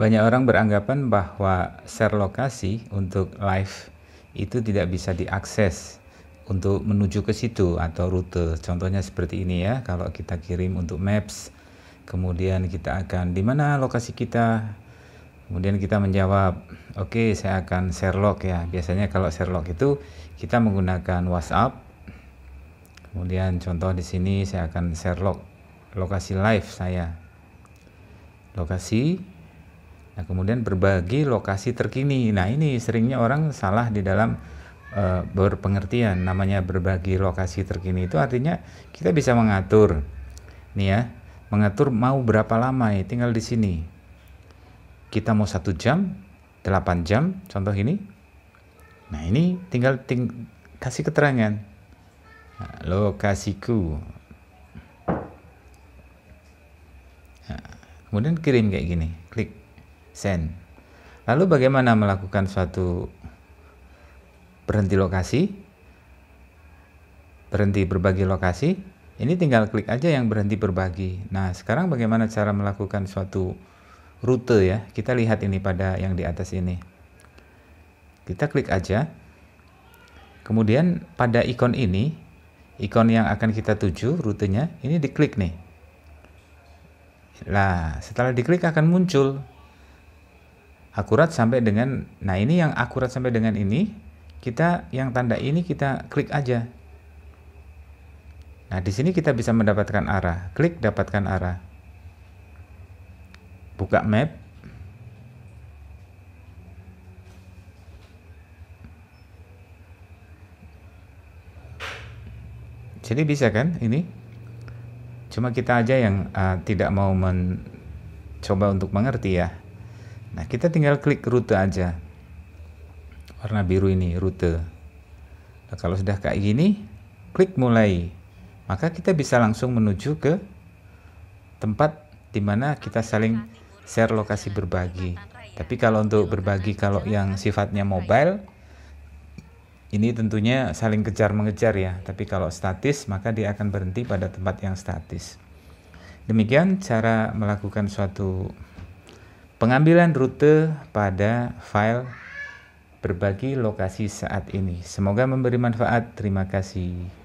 Banyak orang beranggapan bahwa share lokasi untuk live itu tidak bisa diakses untuk menuju ke situ atau rute. Contohnya seperti ini ya, kalau kita kirim untuk maps, kemudian kita akan di mana lokasi kita. Kemudian kita menjawab, "Oke, okay, saya akan share log ya." Biasanya kalau share log itu kita menggunakan WhatsApp. Kemudian contoh di sini saya akan share log lokasi live saya. Lokasi Nah, kemudian berbagi lokasi terkini. Nah, ini seringnya orang salah di dalam uh, berpengertian. Namanya berbagi lokasi terkini itu artinya kita bisa mengatur, nih ya, mengatur mau berapa lama ya tinggal di sini. Kita mau satu jam, 8 jam, contoh ini. Nah, ini tinggal ting kasih keterangan. Nah, lokasiku. Nah, kemudian kirim kayak gini, klik. Lalu bagaimana melakukan suatu berhenti lokasi? Berhenti berbagi lokasi? Ini tinggal klik aja yang berhenti berbagi. Nah, sekarang bagaimana cara melakukan suatu rute ya? Kita lihat ini pada yang di atas ini. Kita klik aja. Kemudian pada ikon ini, ikon yang akan kita tuju rutenya, ini diklik nih. Nah, setelah diklik akan muncul akurat sampai dengan nah ini yang akurat sampai dengan ini kita yang tanda ini kita klik aja nah di sini kita bisa mendapatkan arah klik dapatkan arah buka map jadi bisa kan ini cuma kita aja yang uh, tidak mau mencoba untuk mengerti ya Nah, kita tinggal klik rute aja. Warna biru ini rute. Nah, kalau sudah kayak gini, klik mulai. Maka kita bisa langsung menuju ke tempat di mana kita saling share lokasi berbagi. Tapi kalau untuk berbagi kalau yang sifatnya mobile ini tentunya saling kejar mengejar ya. Tapi kalau statis maka dia akan berhenti pada tempat yang statis. Demikian cara melakukan suatu Pengambilan rute pada file berbagi lokasi saat ini. Semoga memberi manfaat. Terima kasih.